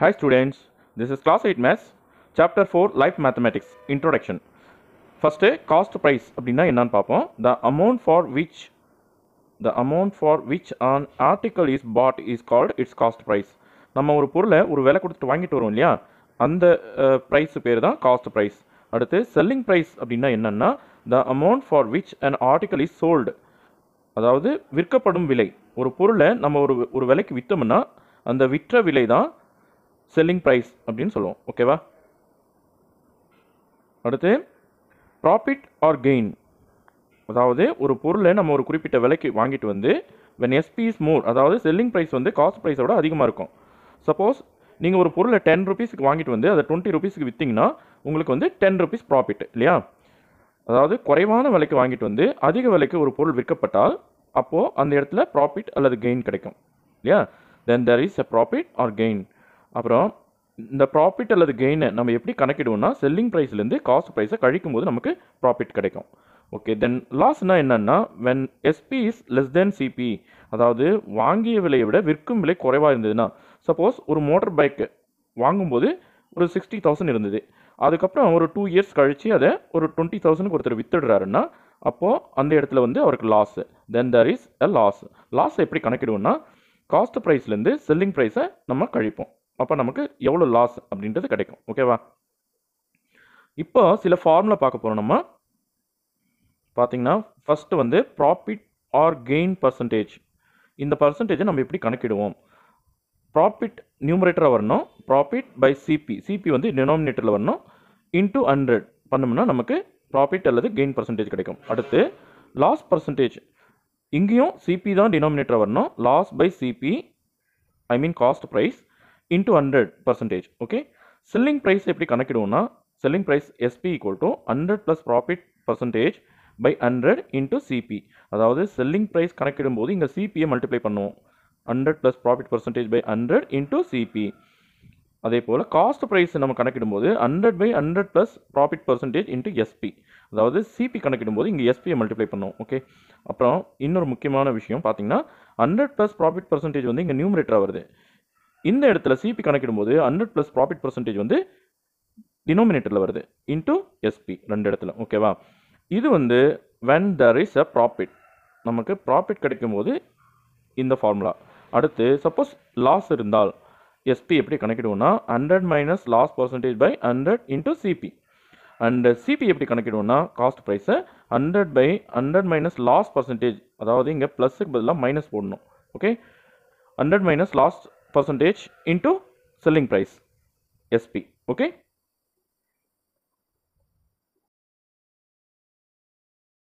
Hi students this is class eight maths, chapter four life mathematics introduction. First cost price அப்படின்னா என்னன்னு பார்ப்போம் the amount for which the amount for which an article is bought is called its cost price நம்ம ஒரு பொருளை ஒரு விலை கொடுத்துட்டு வாங்கிட்டு வரோம் இல்லையா அந்த ப்ரைஸ் பேர் தான் காஸ்ட் ப்ரைஸ் அடுத்து செல்லிங் ப்ரைஸ் அப்படின்னா என்னென்னா the amount for which an article is sold அதாவது விற்கப்படும் விலை ஒரு பொருளை நம்ம ஒரு ஒரு விலைக்கு விற்றோம்னா அந்த விற்ற விலை தான் செல்லிங் ப்ரைஸ் அப்படின்னு சொல்லுவோம் ஓகேவா அடுத்து ப்ராஃபிட் ஆர் கெயின் அதாவது ஒரு பொருளை நம்ம ஒரு குறிப்பிட்ட விலைக்கு வாங்கிட்டு வந்து வென் எஸ்பி இஸ் மோர் அதாவது செல்லிங் ப்ரைஸ் வந்து காஸ்ட் ப்ரைஸை விட அதிகமாக இருக்கும் சப்போஸ் நீங்கள் ஒரு பொருளை டென் ருபீஸ்க்கு வாங்கிட்டு வந்து அதை டுவெண்ட்டி ருபீஸ்க்கு விற்றிங்கன்னா உங்களுக்கு வந்து டென் ருபீஸ் ப்ராஃபிட் இல்லையா அதாவது குறைவான விலைக்கு வாங்கிட்டு வந்து அதிக விலைக்கு ஒரு பொருள் விற்கப்பட்டால் அப்போது அந்த இடத்துல ப்ராஃபிட் அல்லது கெயின் கிடைக்கும் இல்லையா then there is a profit or gain அப்புறம் இந்த ப்ராஃபிட் அல்லது கெயினை நம்ம எப்படி கணக்கிடுவோம்னா செல்லிங் ப்ரைஸ்லேருந்து காஸ்ட் ப்ரைஸை கழிக்கும் போது நமக்கு ப்ராஃபிட் கிடைக்கும் ஓகே தென் லாஸ்னால் என்னென்னா when SP is less than CP அதாவது வாங்கிய விலையை விட விற்கும் விலை குறைவாக இருந்ததுன்னா சப்போஸ் ஒரு மோட்டர் பைக்கு வாங்கும்போது ஒரு சிக்ஸ்டி தௌசண்ட் இருந்தது அதுக்கப்புறம் ஒரு டூ இயர்ஸ் கழித்து அதை ஒரு டுவெண்ட்டி தௌசண்ட் ஒருத்தர் வித்துடுறாருன்னா அப்போது அந்த இடத்துல வந்து அவருக்கு loss then there is a loss loss எப்படி கணக்கிடுவோம்னா காஸ்ட் ப்ரைஸ்லேருந்து செல்லிங் ப்ரைஸை நம்ம கழிப்போம் அப்போ நமக்கு எவ்வளோ லாஸ் அப்படின்றது கிடைக்கும் ஓகேவா இப்போ சில ஃபார்முலா பார்க்க போகிறோம் நம்ம பார்த்திங்கன்னா ஃபஸ்ட்டு வந்து ப்ராஃபிட் ஆர் கெயின் பர்சன்டேஜ் இந்த பர்சன்டேஜை நம்ம எப்படி கணக்கிடுவோம் ப்ராஃபிட் நியூமரேட்டராக வரணும் ப்ராஃபிட் பை சிபி சிபி வந்து டினாமினேட்டரில் வரணும் இன்டூ ஹண்ட்ரட் பண்ணோம்னா நமக்கு ப்ராஃபிட் அல்லது கெயின் பர்சன்டேஜ் கிடைக்கும் அடுத்து லாஸ் பர்சன்டேஜ் இங்கேயும் சிபி தான் டினாமினேட்டராக வரணும் loss by CP I mean cost price into hundred percentage okay selling price எப்படி கணக்கிடுவோம்னா selling price SP equal to hundred plus profit percentage by hundred into CP அதாவது selling price கணக்கிடும்போது இங்கே சிபியை மல்டிப்ளை பண்ணுவோம் hundred plus profit percentage by hundred into CP அதே போல் cost price நம்ம கணக்கிடும்போது hundred by hundred plus profit percentage into SP அதாவது சிபி கணக்கிடும்போது இங்கே எஸ்பியை மல்டிப்ளை பண்ணுவோம் ஓகே அப்புறம் இன்னொரு முக்கியமான விஷயம் பார்த்தீங்கன்னா ஹண்ட்ரட் ப்ளஸ் ப்ராஃபிட் பர்சன்டேஜ் வந்து இங்கே நியூமரேட்டராக வருது இந்த இடத்துல சிபி கணக்கிடும் போது ஹண்ட்ரட் ப்ளஸ் ப்ராஃபிட் பர்சன்டேஜ் வந்து டினோமினேட்டரில் வருது இன்டூ எஸ்பி ரெண்டு இடத்துல ஓகேவா இது வந்து when there is a profit நமக்கு ப்ராஃபிட் கிடைக்கும்போது இந்த ஃபார்முலா அடுத்து சப்போஸ் லாஸ் இருந்தால் எஸ்பி எப்படி கணக்கிடுவோம்னா hundred minus loss percentage by hundred into CP and CP எப்படி கணக்கிடுவோம்னா காஸ்ட் ப்ரைஸை hundred by hundred minus loss percentage அதாவது இங்கே ப்ளஸ்ஸுக்கு பதிலாக மைனஸ் போடணும் okay hundred minus loss percentage into selling price SP okay